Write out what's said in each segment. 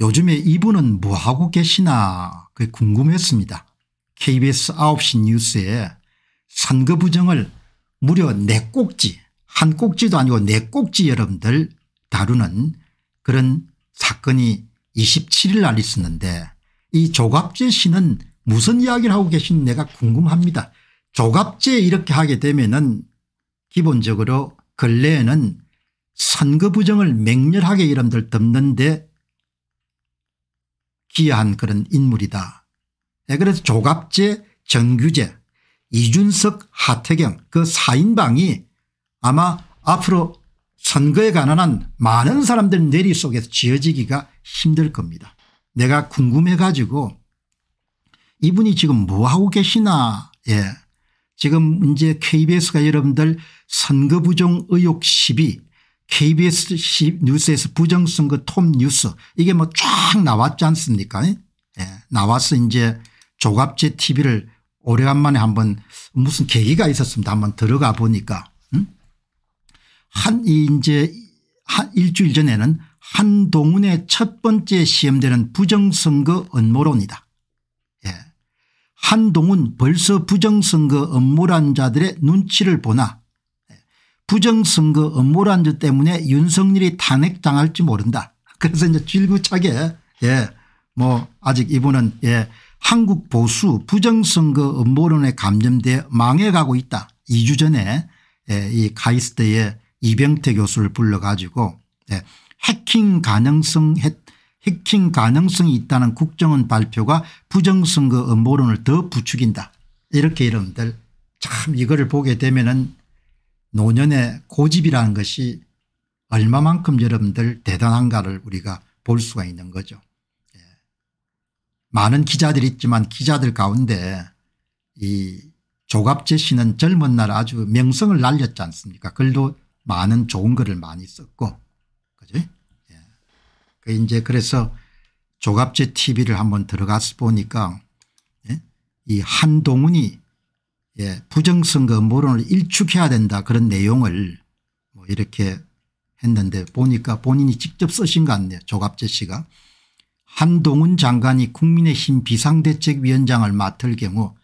요즘에 이분은 뭐하고 계시나 그 궁금했습니다. KBS 9시 뉴스에 선거 부정을 무려 네 꼭지 한 꼭지도 아니고 네 꼭지 여러분들 다루는 그런 사건이 27일 날 있었는데 이 조갑재 씨는 무슨 이야기를 하고 계신 내가 궁금합니다. 조갑재 이렇게 하게 되면은 기본적으로 근래에는 선거 부정을 맹렬하게 여러분들 덮는데 기여한 그런 인물이다. 예, 그래서 조갑재 정규재 이준석 하태경 그 4인방이 아마 앞으로 선거에 관한 많은 사람들 내리 속에서 지어지기가 힘들 겁니다. 내가 궁금해 가지고 이분이 지금 뭐하고 계시나 예. 지금 이제 KBS가 여러분들 선거부정 의혹 시비 KBS 뉴스에서 부정선거 톱 뉴스 이게 뭐 쫙 나왔지 않습니까 예? 예. 나와서 이제 조갑제 TV를 오래간만에 한번 무슨 계기가 있었습니다. 한번 들어가 보니까 음? 한 이제 한 일주일 전에는 한동훈의 첫 번째 시험되는 부정선거 음모론이다. 예. 한동훈 벌써 부정선거 음모란 자들의 눈치를 보나 부정선거 음모란주 때문에 윤석열이 탄핵당할지 모른다. 그래서 이제 질구차게 예, 뭐 아직 이분은 예, 한국 보수 부정선거 음모론에 감염돼 망해가고 있다. 2주 전에 예, 이 카이스트의 이병태 교수를 불러가지고 예, 해킹 가능성 해, 해킹 가능성이 있다는 국정원 발표가 부정선거 음모론을 더 부추긴다. 이렇게 이름들 참 이거를 보게 되면은 노년의 고집이라는 것이 얼마만큼 여러분들 대단한가를 우리가 볼 수가 있는 거죠. 예. 많은 기자들이 있지만 기자들 가운데 이 조갑재 씨는 젊은 날 아주 명성을 날렸지 않습니까 글도 많은 좋은 글을 많이 썼고 그죠 예. 그 이제 그래서 조갑재 tv를 한번 들어가서 보니까 예? 이 한동훈이 예, 부정선거 모론을 일축해야 된다 그런 내용을 뭐 이렇게 했는데 보니까 본인이 직접 쓰신 것 같네요. 조갑재 씨가. 한동훈 장관이 국민의힘 비상대책위원장을 맡을 경우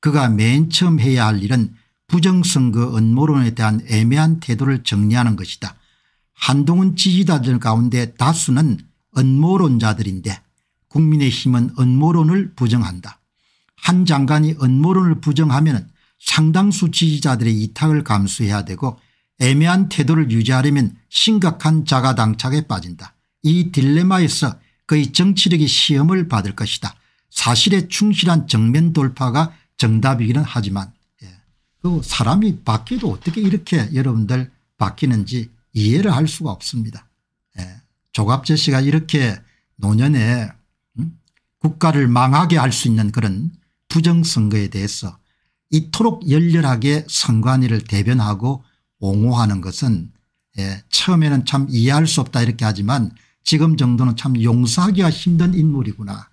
그가 맨 처음 해야 할 일은 부정선거 음모론에 대한 애매한 태도를 정리하는 것이다. 한동훈 지지자들 가운데 다수는 음모론자들인데 국민의힘은 음모론을 부정한다. 한 장관이 음모론을 부정하면 상당수 지지자들의 이탁을 감수해야 되고 애매한 태도를 유지하려면 심각한 자가당착에 빠진다. 이 딜레마에서 그의 정치력이 시험을 받을 것이다. 사실에 충실한 정면 돌파가 정답이기는 하지만 예. 그 사람이 바뀌어도 어떻게 이렇게 여러분들 바뀌는지 이해를 할 수가 없습니다. 예. 조갑재 씨가 이렇게 노년에 음? 국가를 망하게 할 수 있는 그런 부정선거에 대해서 이토록 열렬하게 선관위를 대변하고 옹호하는 것은 예, 처음에는 참 이해할 수 없다 이렇게 하지만 지금 정도는 참 용서하기가 힘든 인물이구나.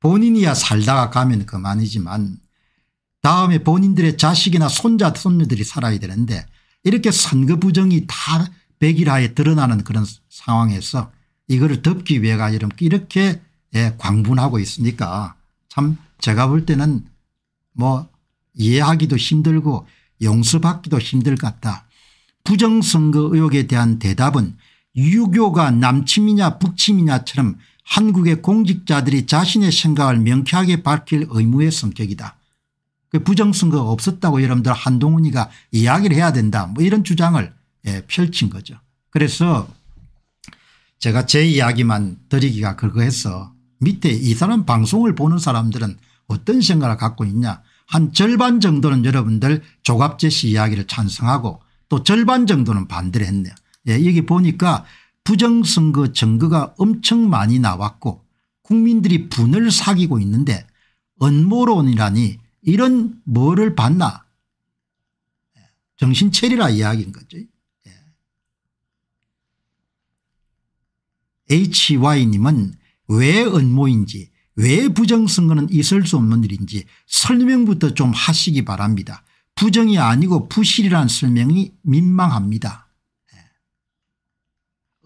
본인이야 살다가 가면 그만이지만 다음에 본인들의 자식이나 손자 손녀들이 살아야 되는데 이렇게 선거 부정이 다 백일하에 드러나는 그런 상황에서 이거를 덮기 위해가 이렇게 예, 광분하고 있으니까 참 제가 볼 때는 뭐 이해하기도 힘들고 용서받기도 힘들 것 같다. 부정선거 의혹에 대한 대답은 유교가 남침이냐 북침이냐처럼 한국의 공직자들이 자신의 생각을 명쾌하게 밝힐 의무의 성격이다. 그 부정선거 없었다고 여러분들 한동훈이가 이야기를 해야 된다 뭐 이런 주장을 예, 펼친 거죠. 그래서 제가 제 이야기만 드리기가 그거해서 밑에 이 사람 방송을 보는 사람들은 어떤 생각을 갖고 있냐 한 절반 정도는 여러분들 조갑제 씨 이야기를 찬성하고 또 절반 정도는 반대를 했네요. 예, 여기 보니까 부정선거 증거가 엄청 많이 나왔고 국민들이 분을 사귀고 있는데 언모론이라니 이런 뭐를 봤나 예, 정신 체리라 이야기인 거죠. 예. HY님은 왜 언모인지 왜 부정선거는 있을 수 없는 일인지 설명부터 좀 하시기 바랍니다. 부정이 아니고 부실이라는 설명이 민망합니다.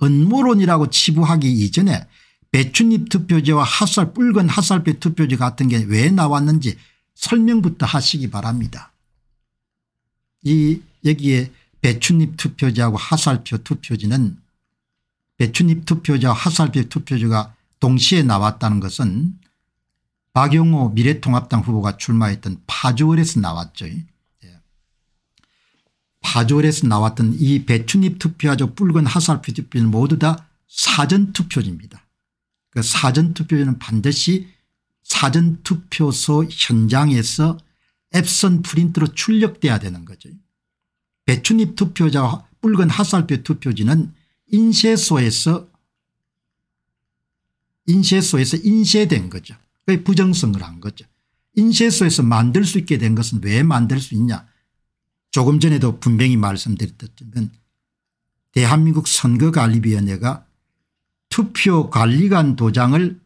음모론이라고 예. 치부하기 이전에 배춧잎 투표제와 핫살 붉은 핫살표 투표제 같은 게 왜 나왔는지 설명부터 하시기 바랍니다. 이 여기에 배춧잎 투표제하고 핫살표 투표제는 배춧잎 투표제와 핫살표 투표제가 동시에 나왔다는 것은 박영호 미래통합당 후보가 출마했던 파주월에서 나왔죠. 예. 파주월에서 나왔던 이 배추잎 투표하죠 붉은 하살 표지표는 모두 다 사전투표지입니다. 그 사전투표지는 반드시 사전투표소 현장에서 앱선 프린트로 출력돼야 되는 거죠. 배추잎 투표자 붉은 하살표 투표지는 인쇄소에서 인쇄소에서 인쇄된 거죠. 그게 부정성을 한 거죠. 인쇄소에서 만들 수 있게 된 것은 왜 만들 수 있냐. 조금 전에도 분명히 말씀드렸다면 대한민국 선거관리위원회가 투표관리관 도장을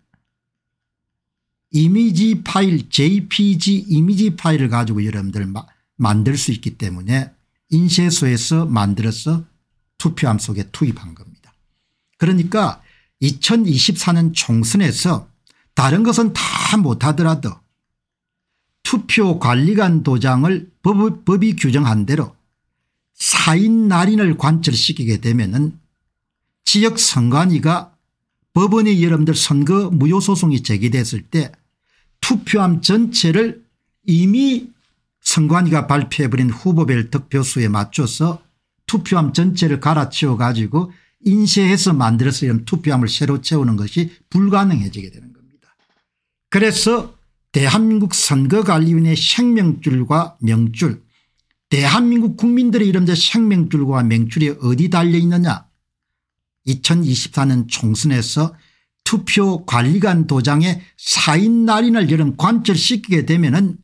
이미지 파일 jpg 이미지 파일을 가지고 여러분들 마, 만들 수 있기 때문에 인쇄소에서 만들어서 투표함 속에 투입한 겁니다. 그러니까 2024년 총선에서 다른 것은 다 못하더라도 투표관리관 도장을 법, 법이 규정한 대로 사인 날인을 관철시키게 되면 지역 선관위가 법원의 여러분들 선거 무효소송이 제기됐을 때 투표함 전체를 이미 선관위가 발표해버린 후보별 득표수에 맞춰서 투표함 전체를 갈아치워 가지고 인쇄해서 만들어서 이런 투표함을 새로 채우는 것이 불가능해지게 됩니다. 그래서 대한민국 선거관리위원회 생명줄과 명줄 대한민국 국민들의 이름대 생명줄과 명줄이 어디 달려있느냐 2024년 총선에서 투표관리관 도장에 사인 날인을 여름 관철시키게 되면 은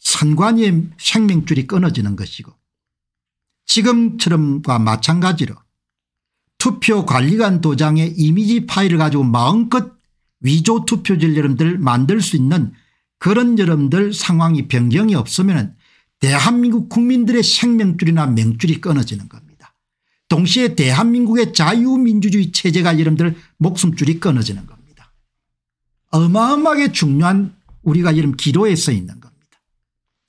선관위의 생명줄이 끊어지는 것이고 지금처럼과 마찬가지로 투표관리관 도장에 이미지 파일을 가지고 마음껏 위조 투표지 여러분들 만들 수 있는 그런 여러분들 상황이 변경이 없으면 대한민국 국민들의 생명줄이나 명줄이 끊어지는 겁니다. 동시에 대한민국의 자유민주주의 체제가 여러분들 목숨줄이 끊어지는 겁니다. 어마어마하게 중요한 우리가 여러분 기로에 서 있는 겁니다.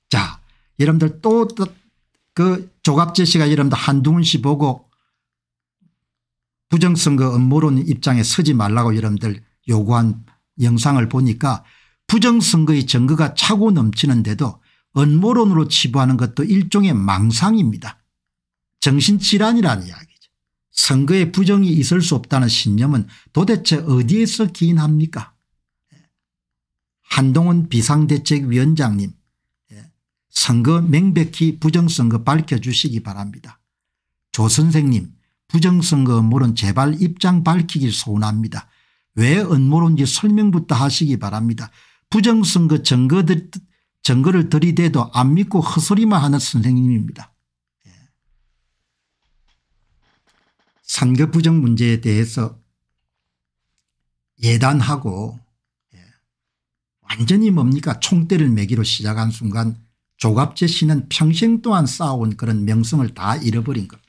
자 여러분들 또 그 조갑재 씨가 여러분들 한동훈 씨 보고 부정선거 업무론 입장에 서지 말라고 여러분들 요구한 영상을 보니까 부정선거의 증거가 차고 넘치는데도 언모론으로 치부하는 것도 일종의 망상입니다. 정신질환이라는 이야기죠. 선거에 부정이 있을 수 없다는 신념은 도대체 어디에서 기인합니까 예. 한동훈 비상대책위원장님 예. 선거 명백히 부정선거 밝혀주시기 바랍니다. 조 선생님 부정선거 음무는 제발 입장 밝히길 소원합니다. 왜 음모론지 설명부터 하시기 바랍니다. 부정선거 증거들, 증거를 들이대도 안 믿고 허소리만 하는 선생님입니다. 예. 상급 부정 문제에 대해서 예단하고 예. 완전히 뭡니까 총대를 매기로 시작한 순간 조갑재 씨는 평생 동안 쌓아온 그런 명성을 다 잃어버린 겁니다.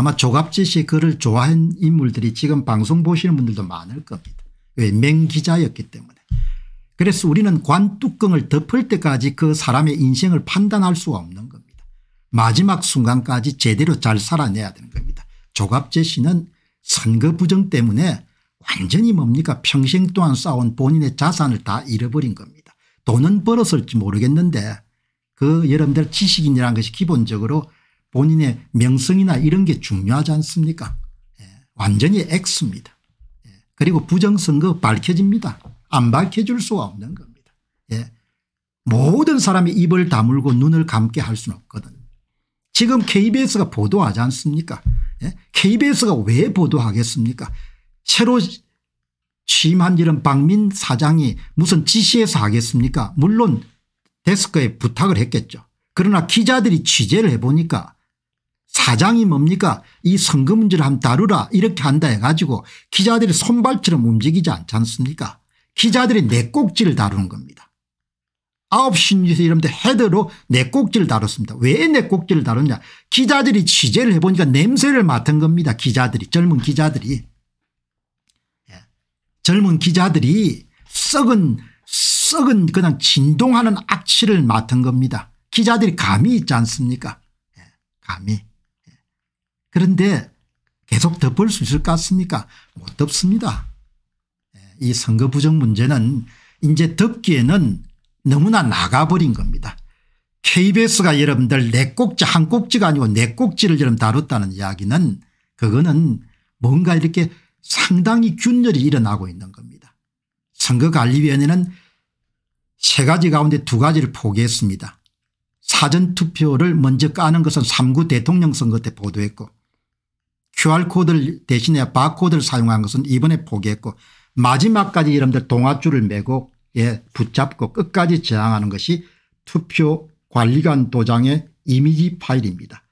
아마 조갑지 씨 글을 좋아한 인물들이 지금 방송 보시는 분들도 많을 겁니다. 왜 예, 맹기자였기 때문에. 그래서 우리는 관뚜껑을 덮을 때까지 그 사람의 인생을 판단할 수가 없는 겁니다. 마지막 순간까지 제대로 잘 살아내야 되는 겁니다. 조갑재 씨는 선거 부정 때문에 완전히 뭡니까 평생 동안 쌓아온 본인의 자산을 다 잃어버린 겁니다. 돈은 벌었을지 모르겠는데 그 여러분들 지식인이라는 것이 기본적으로 본인의 명성이나 이런 게 중요하지 않습니까 예. 완전히 X입니다. 예. 그리고 부정선거 밝혀집니다. 안밝혀질 수가 없는 겁니다. 예. 모든 사람이 입을 다물고 눈을 감게 할 수는 없거든요. 지금 KBS가 보도하지 않습니까 예, KBS가 왜 보도하겠습니까 새로 취임한 이런 박민 사장이 무슨 지시에서 하겠습니까 물론 데스크에 부탁을 했겠죠. 그러나 기자들이 취재를 해보니까 사장이 뭡니까 이 선거 문제를 한번 다루라 이렇게 한다 해가지고 기자들이 손발처럼 움직이지 않지 않습니까 기자들이 내 꼭지를 다루는 겁니다. 9시 뉴스 이러데 헤드로 내 꼭지를 다뤘습니다. 왜 내 꼭지를 다뤘냐 기자들이 취재를 해보니까 냄새를 맡은 겁니다. 기자들이 젊은 기자들이 예. 젊은 기자들이 썩은 썩은 그냥 진동하는 악취를 맡은 겁니다. 기자들이 감이 있지 않습니까 예, 감이. 그런데 계속 덮을 수 있을 것 같습니까 못 덮습니다. 예, 이 선거 부정 문제는 이제 덮기에는 너무나 나가버린 겁니다. KBS가 여러분들 네 꼭지 한 꼭지가 아니고 네 꼭지를 여러분 다뤘다는 이야기는 그거는 뭔가 이렇게 상당히 균열이 일어나고 있는 겁니다. 선거관리위원회는 세 가지 가운데 두 가지를 포기했습니다. 사전투표를 먼저 까는 것은 3구 대통령 선거 때 보도했고 QR코드를 대신에 바코드를 사용한 것은 이번에 포기했고 마지막까지 여러분들 동아줄을 메고 예, 붙잡고 끝까지 저항하는 것이 투표 관리관 도장의 이미지 파일입니다.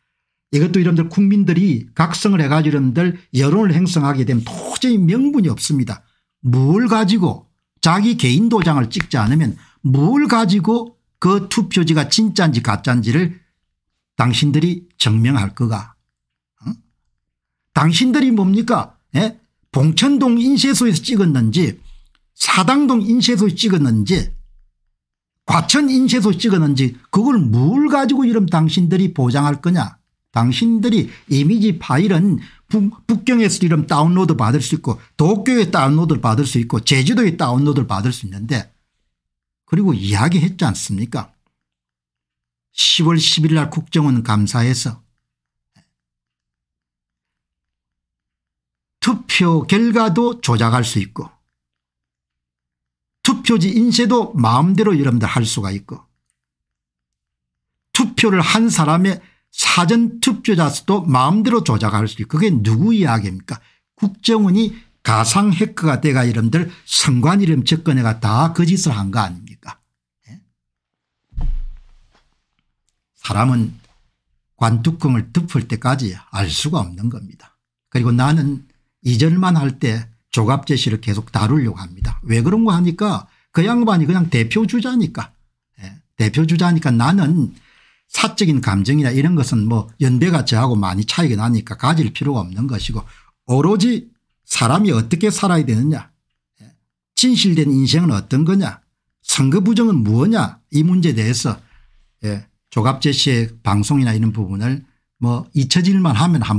이것도 여러분들 국민들이 각성을 해가지고 여러분들 여론을 행성하게 되면 도저히 명분이 없습니다. 뭘 가지고 자기 개인 도장을 찍지 않으면 뭘 가지고 그 투표지가 진짜인지 가짜인지를 당신들이 증명할 거가 당신들이 뭡니까 예? 봉천동 인쇄소에서 찍었는지 사당동 인쇄소에서 찍었는지 과천 인쇄소에서 찍었는지 그걸 뭘 가지고 이름 당신들이 보장할 거냐 당신들이 이미지 파일은 북, 경에서 이름 다운로드 받을 수 있고 도쿄에 다운로드 받을 수 있고 제주도에 다운로드 받을 수 있는데 그리고 이야기했지 않습니까 10월 11일 날 국정원 감사에서 투표 결과도 조작할 수 있고 투표지 인쇄도 마음대로 여러분들 할 수가 있고 투표를 한 사람의 사전투표자 수도 마음대로 조작할 수 있고 그게 누구 이야기입니까 국정원이 가상 해커가 돼가 여러분들 선관 이름 접근해가 다 거짓을 그 한거 아닙니까 예? 사람은 관뚜껑을 덮을 때까지 알 수가 없는 겁니다. 그리고 나는 이절만할때 조갑 제시를 계속 다루려고 합니다. 왜 그런가 하니까 그 양반이 그냥 대표주자니까 예. 대표주자니까 나는 사적인 감정이나 이런 것은 뭐연대가 저하고 많이 차이가 나니까 가질 필요가 없는 것이고 오로지 사람이 어떻게 살아야 되느냐 예, 진실된 인생은 어떤 거냐 선거 부정은 무엇냐 이 문제에 대해서 예. 조갑제 씨의 방송이나 이런 부분을 뭐 잊혀질만 하면 한번